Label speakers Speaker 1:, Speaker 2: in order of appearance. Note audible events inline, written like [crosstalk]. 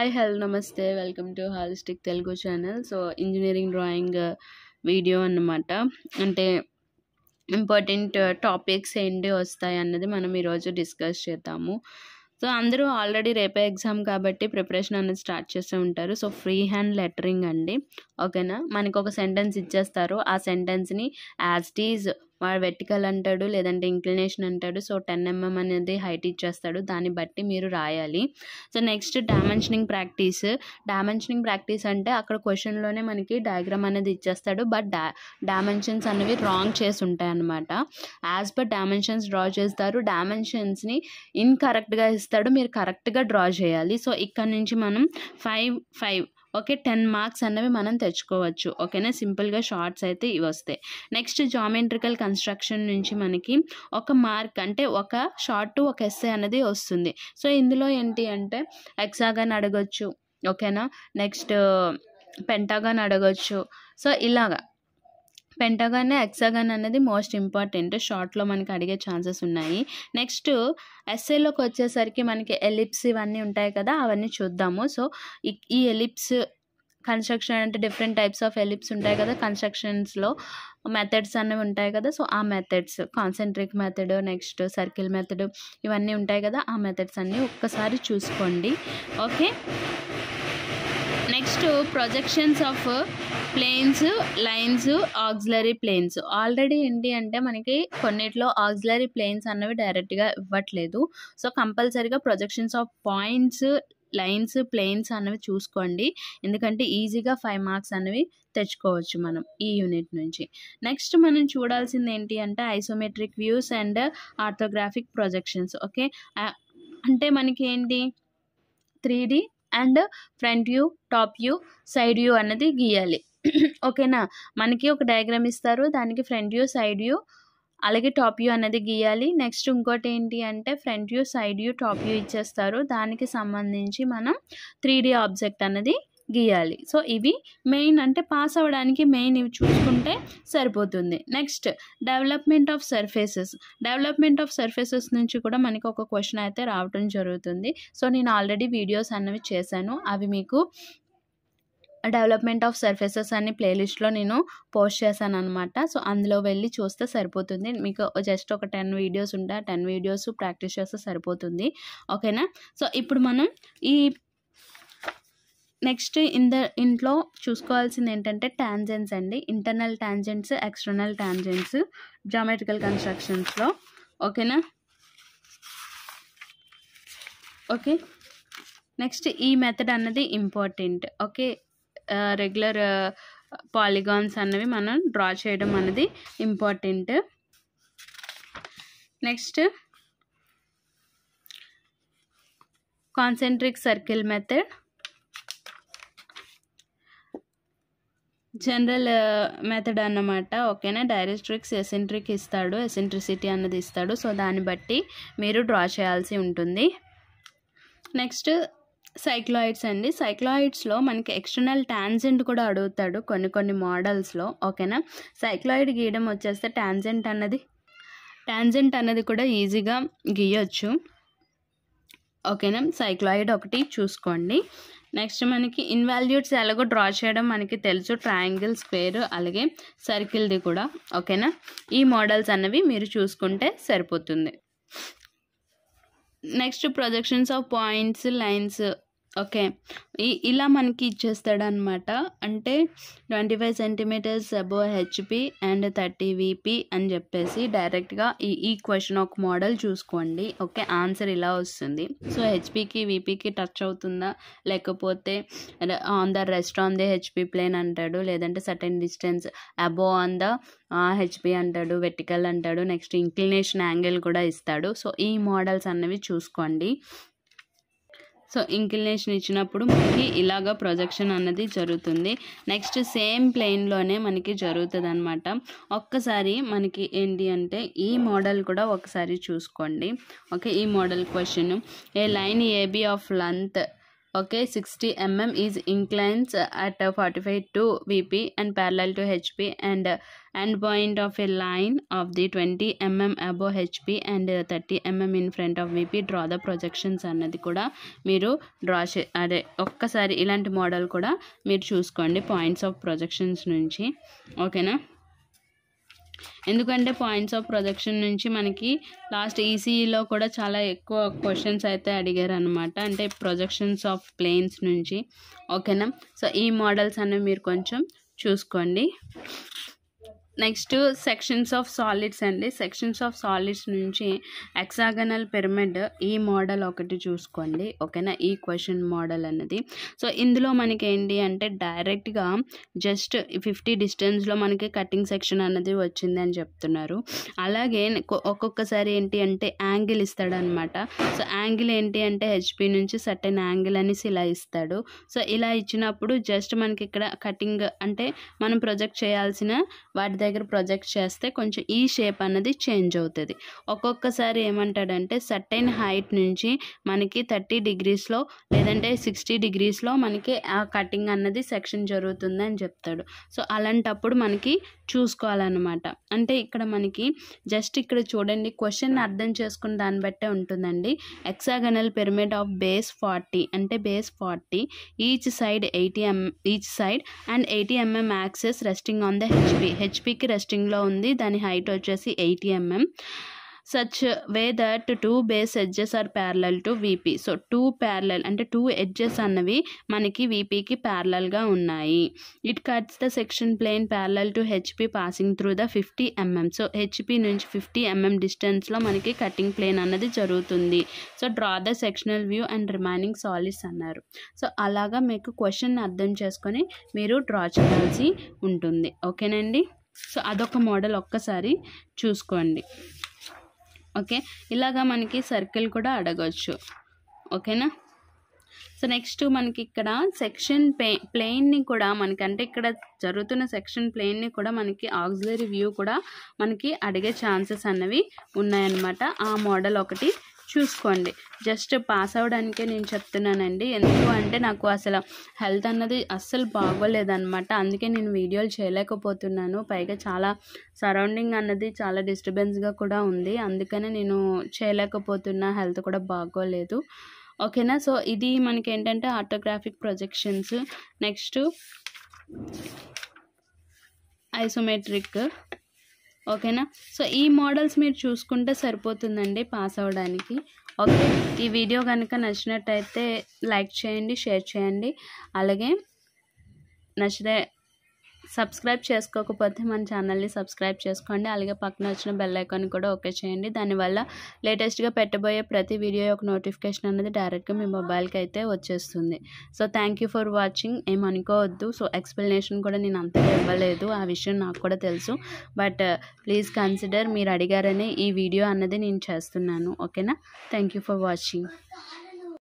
Speaker 1: hi hello నమస్తే welcome to Holistic Telugu channel so engineering drawing video అన్నమాట అంటే important topics uh, ఏంటి వస్తాయి అన్నది మనం ఈరోజు డిస్కస్ చేద్దాము సో అందరూ ఆల్రెడీ రేపే ఎగ్జామ్ కాబట్టి ప్రిపరేషన్ అనేది స్టార్ట్ చేస్తూ ఉంటారు సో ఫ్రీ హ్యాండ్ లెటరింగ్ అండి ఓకేనా మనకు ఒక సెంటెన్స్ ఇచ్చేస్తారు ఆ సెంటెన్స్ని యాజ్ టీజ్ వాడు వెర్టికల్ అంటాడు లేదంటే ఇంక్లినేషన్ అంటాడు సో టెన్ ఎంఎం అనేది హైట్ ఇచ్చేస్తాడు దాన్ని బట్టి మీరు రాయాలి so next dimensioning practice dimensioning practice అంటే అక్కడ క్వశ్చన్లోనే మనకి డయాగ్రామ్ అనేది ఇచ్చేస్తాడు బట్ డా డైమెన్షన్స్ అనేవి రాంగ్ చేసి ఉంటాయి అన్నమాట యాజ్ పర్ డైమెన్షన్స్ డ్రా చేస్తారు డైమెన్షన్స్ని ఇన్కరెక్ట్గా ఇస్తాడు మీరు కరెక్ట్గా డ్రా చేయాలి సో ఇక్కడ నుంచి మనం five five okay ten marks అన్నవి మనం తెచ్చుకోవచ్చు ఓకేనా సింపుల్గా షార్ట్స్ అయితే ఇవి వస్తాయి నెక్స్ట్ జామెట్రికల్ కన్స్ట్రక్షన్ నుంచి మనకి ఒక మార్క్ అంటే ఒక షార్ట్ ఒక ఎస్ఏ అనేది వస్తుంది సో ఇందులో ఏంటి అంటే ఎక్సాగన్ అడగొచ్చు ఓకేనా నెక్స్ట్ పెంటాగాన్ అడగొచ్చు సో ఇలాగా పెంటగాన్ ఎక్సాగాన్ అనేది మోస్ట్ ఇంపార్టెంట్ షార్ట్లో మనకి అడిగే ఛాన్సెస్ ఉన్నాయి నెక్స్ట్ ఎస్ఏలోకి వచ్చేసరికి మనకి ఎలిప్స్ ఇవన్నీ ఉంటాయి కదా అవన్నీ చూద్దాము సో ఈ ఎలిప్స్ కన్స్ట్రక్షన్ అంటే డిఫరెంట్ టైప్స్ ఆఫ్ ఎలిప్స్ ఉంటాయి కదా కన్స్ట్రక్షన్స్లో మెథడ్స్ అనేవి ఉంటాయి కదా సో ఆ methods concentric method next circle method ఇవన్నీ ఉంటాయి కదా ఆ మెథడ్స్ అన్నీ ఒక్కసారి చూసుకోండి okay next projections of planes lines auxiliary planes already ఏంటి అంటే మనకి కొన్నిట్లో ఆక్సిలరీ ప్లేన్స్ అన్నవి డైరెక్ట్గా ఇవ్వట్లేదు సో కంపల్సరీగా projections of points lines planes అన్నవి చూసుకోండి ఎందుకంటే ఈజీగా ఫైవ్ మార్క్స్ అనేవి తెచ్చుకోవచ్చు మనం ఈ యూనిట్ నుంచి నెక్స్ట్ మనం చూడాల్సింది ఏంటి అంటే isometric views and orthographic projections okay అంటే మనకి ఏంటి three and front view top view side view అన్నది గీయాలి [clears throat] ఓకేనా మనకి ఒక డయాగ్రామ్ ఇస్తారు దానికి ఫ్రంట్ వ్యూ సైడ్ వ్యూ అలాగే టాప్ వ్యూ అన్నది గీయాలి నెక్స్ట్ ఇంకోటి ఏంటి అంటే front view side view top view ఇచ్చేస్తారు దానికి సంబంధించి మనం త్రీ ఆబ్జెక్ట్ అన్నది గీయాలి సో ఇవి మెయిన్ అంటే పాస్ అవ్వడానికి మెయిన్ ఇవి చూసుకుంటే సరిపోతుంది next development of surfaces development of surfaces నుంచి కూడా మనకి ఒక క్వశ్చన్ అయితే రావటం జరుగుతుంది సో నేను ఆల్రెడీ వీడియోస్ అన్నవి చేశాను అవి మీకు డెవలప్మెంట్ ఆఫ్ సర్ఫేసెస్ అని ప్లేలిస్ట్లో నేను పోస్ట్ చేశాను అనమాట సో అందులో వెళ్ళి చూస్తే సరిపోతుంది మీకు జస్ట్ ఒక టెన్ వీడియోస్ ఉంటే ఆ టెన్ వీడియోస్ ప్రాక్టీస్ చేస్తే సరిపోతుంది ఓకేనా సో ఇప్పుడు మనం ఈ నెక్స్ట్ ఇంద ఇంట్లో చూసుకోవాల్సింది ఏంటంటే ట్యాంజెంట్స్ అండి internal tangents external tangents geometrical కన్స్ట్రక్షన్స్లో ఓకేనా ఓకే నెక్స్ట్ ఈ మెథడ్ అన్నది ఇంపార్టెంట్ ఓకే రెగ్యులర్ పాలిగాన్స్ అన్నవి మనం డ్రా చేయడం అన్నది important next concentric circle method general method అన్నమాట ఓకేనా డైరెస్ట్రిక్స్ ఎసెంట్రిక్ ఇస్తాడు ఎసెంట్రిసిటీ అన్నది ఇస్తాడు సో దాన్ని బట్టి మీరు డ్రా చేయాల్సి ఉంటుంది నెక్స్ట్ సైక్లాయిడ్స్ అండి సైక్లాయిడ్స్లో మనకి ఎక్స్టర్నల్ ట్యాన్జెంట్ కూడా అడుగుతాడు కొన్ని కొన్ని మోడల్స్లో ఓకేనా సైక్లాయిడ్ గీయడం వచ్చేస్తే ట్యాన్జెంట్ అన్నది ట్యాన్జెంట్ అన్నది కూడా ఈజీగా గీయచ్చు ఓకేనా సైక్లాయిడ్ ఒకటి చూసుకోండి నెక్స్ట్ మనకి ఇన్వాల్యూట్స్ ఎలాగో డ్రా చేయడం మనకి తెలుసు ట్రయాంగిల్ స్క్వేర్ అలాగే సర్కిల్ది కూడా ఓకేనా ఈ మోడల్స్ అన్నవి మీరు చూసుకుంటే సరిపోతుంది next projections of points lines okay ఇలా మనకి ఇచ్చేస్తాడనమాట అంటే twenty five centimetres above HP and thirty VP అని చెప్పేసి డైరెక్ట్గా ఈ ఈ క్వశ్చన్ ఒక మోడల్ చూసుకోండి ఓకే ఆన్సర్ ఇలా వస్తుంది సో హెచ్పికి విపికి టచ్ అవుతుందా లేకపోతే on the rest on the HP plane అంటాడు లేదంటే certain distance above on the HP అంటాడు వెటికల్ అంటాడు నెక్స్ట్ ఇంక్లినేషన్ యాంగిల్ కూడా ఇస్తాడు సో ఈ మోడల్స్ అన్నవి చూసుకోండి సో ఇంక్లినేషన్ ఇచ్చినప్పుడు మనకి ఇలాగ ప్రొజెక్షన్ అన్నది జరుగుతుంది నెక్స్ట్ సేమ్ ప్లేన్లోనే మనకి జరుగుతుంది అనమాట ఒక్కసారి మనకి ఏంటి అంటే ఈ మోడల్ కూడా ఒకసారి చూసుకోండి ఓకే ఈ model question a line AB of length okay 60 mm is inclines at 45 to vp and parallel to hp and end point of a line of the 20 mm above hp and 30 mm in front of vp draw the projections అన్నది కూడా మీరు draw చే అదే ఒక్కసారి ఇలాంటి model కూడా మీరు చూసుకోండి పాయింట్స్ ఆఫ్ ప్రొజెక్షన్స్ నుంచి ఓకేనా ఎందుకంటే పాయింట్స్ ఆఫ్ ప్రొజెక్షన్ నుంచి మనకి లాస్ట్ ఈసీఈలో e e కూడా చాలా ఎక్కువ క్వశ్చన్స్ అయితే అడిగారు అనమాట అంటే ప్రొజెక్షన్స్ ఆఫ్ ప్లేన్స్ నుంచి ఓకేనా సో ఈ మోడల్స్ అనేవి మీరు కొంచెం చూసుకోండి నెక్స్ట్ సెక్షన్స్ ఆఫ్ సాలిడ్స్ అండి సెక్షన్స్ ఆఫ్ సాలిడ్స్ నుంచి ఎక్సాగనల్ పిరమిడ్ ఈ మోడల్ ఒకటి చూసుకోండి ఓకేనా ఈ క్వశ్చన్ మోడల్ అన్నది సో ఇందులో మనకి ఏంటి అంటే డైరెక్ట్గా జస్ట్ ఫిఫ్టీ డిస్టెన్స్లో మనకి కటింగ్ సెక్షన్ అన్నది వచ్చింది అని చెప్తున్నారు అలాగే ఒక్కొక్కసారి ఏంటి అంటే యాంగిల్ ఇస్తాడనమాట సో యాంగిల్ ఏంటి అంటే హెచ్పి నుంచి సర్టెన్ యాంగిల్ అనేసి ఇలా ఇస్తాడు సో ఇలా ఇచ్చినప్పుడు జస్ట్ మనకి ఇక్కడ కటింగ్ అంటే మనం ప్రొజెక్ట్ చేయాల్సిన వాటి దగ్గర ప్రొజెక్ట్ చేస్తే కొంచెం ఈ షేప్ అన్నది చేంజ్ అవుతుంది ఒక్కొక్కసారి ఏమంటాడంటే సర్టైన్ హైట్ నుంచి మనకి థర్టీ డిగ్రీస్లో లేదంటే సిక్స్టీ డిగ్రీస్లో మనకి ఆ కటింగ్ అన్నది సెక్షన్ జరుగుతుంది అని చెప్తాడు సో అలాంటప్పుడు మనకి చూసుకోవాలన్నమాట అంటే ఇక్కడ మనకి జస్ట్ ఇక్కడ చూడండి క్వశ్చన్ అర్థం చేసుకున్న దాన్ని బట్టే ఉంటుందండి hexagonal pyramid of base forty అంటే base forty each side eighty m each side and eighty mm axis resting on the HP HP ఇప్పటికీ రెస్టింగ్లో ఉంది దాని హైట్ వచ్చేసి eighty mm such way that two base edges are parallel to VP so two parallel అంటే two edges అన్నవి మనకి వీపీకి ప్యారలల్గా ఉన్నాయి it cuts the section plane parallel to HP passing through the fifty mm so HP నుంచి fifty mm డిస్టెన్స్లో మనకి cutting plane అన్నది జరుగుతుంది so draw the sectional view and remaining solids అన్నారు సో అలాగా మీకు క్వశ్చన్ అర్థం చేసుకొని మీరు డ్రా చేయాల్సి ఉంటుంది ఓకేనండి సో అదొక మోడల్ ఒక్కసారి చూసుకోండి ఓకే ఇలాగా మనకి సర్కిల్ కూడా అడగచ్చు ఓకేనా సో నెక్స్ట్ మనకి ఇక్కడ సెక్షన్ పే ప్లెయిన్ని కూడా మనకి అంటే ఇక్కడ జరుగుతున్న సెక్షన్ ప్లెయిన్ని కూడా మనకి ఆక్సిలరీ వ్యూ కూడా మనకి అడిగే ఛాన్సెస్ అన్నవి ఉన్నాయన్నమాట ఆ మోడల్ ఒకటి చూసుకోండి జస్ట్ పాస్ అవ్వడానికే నేను చెప్తున్నానండి ఎందుకు అంటే నాకు అసలు హెల్త్ అన్నది అస్సలు బాగోలేదనమాట అందుకే నేను వీడియోలు చేయలేకపోతున్నాను పైగా చాలా సరౌండింగ్ అన్నది చాలా డిస్టర్బెన్స్గా కూడా ఉంది అందుకనే నేను చేయలేకపోతున్నా హెల్త్ కూడా బాగోలేదు ఓకేనా సో ఇది మనకి ఏంటంటే ఆటోగ్రాఫిక్ ప్రొజెక్షన్స్ నెక్స్ట్ ఐసోమెట్రిక్ ఓకేనా సో ఈ మోడల్స్ మీరు చూసుకుంటే సరిపోతుందండి పాస్ అవ్వడానికి ఓకే ఈ వీడియో కనుక నచ్చినట్టయితే లైక్ చేయండి షేర్ చేయండి అలాగే నచ్చితే సబ్స్క్రైబ్ చేసుకోకపోతే మన ఛానల్ని సబ్స్క్రైబ్ చేసుకోండి అలాగే పక్కన వచ్చిన బెల్ ఐకాన్ కూడా ఓకే చేయండి దానివల్ల లేటెస్ట్గా పెట్టబోయే ప్రతి వీడియో యొక్క నోటిఫికేషన్ అనేది డైరెక్ట్గా మీ మొబైల్కి అయితే వచ్చేస్తుంది సో థ్యాంక్ ఫర్ వాచింగ్ ఏమనుకోవద్దు సో ఎక్స్ప్లెనేషన్ కూడా నేను అంతగా ఇవ్వలేదు ఆ విషయం నాకు కూడా తెలుసు బట్ ప్లీజ్ uh, కన్సిడర్ మీరు అడిగారని ఈ వీడియో అన్నది నేను చేస్తున్నాను ఓకేనా థ్యాంక్ ఫర్ వాచింగ్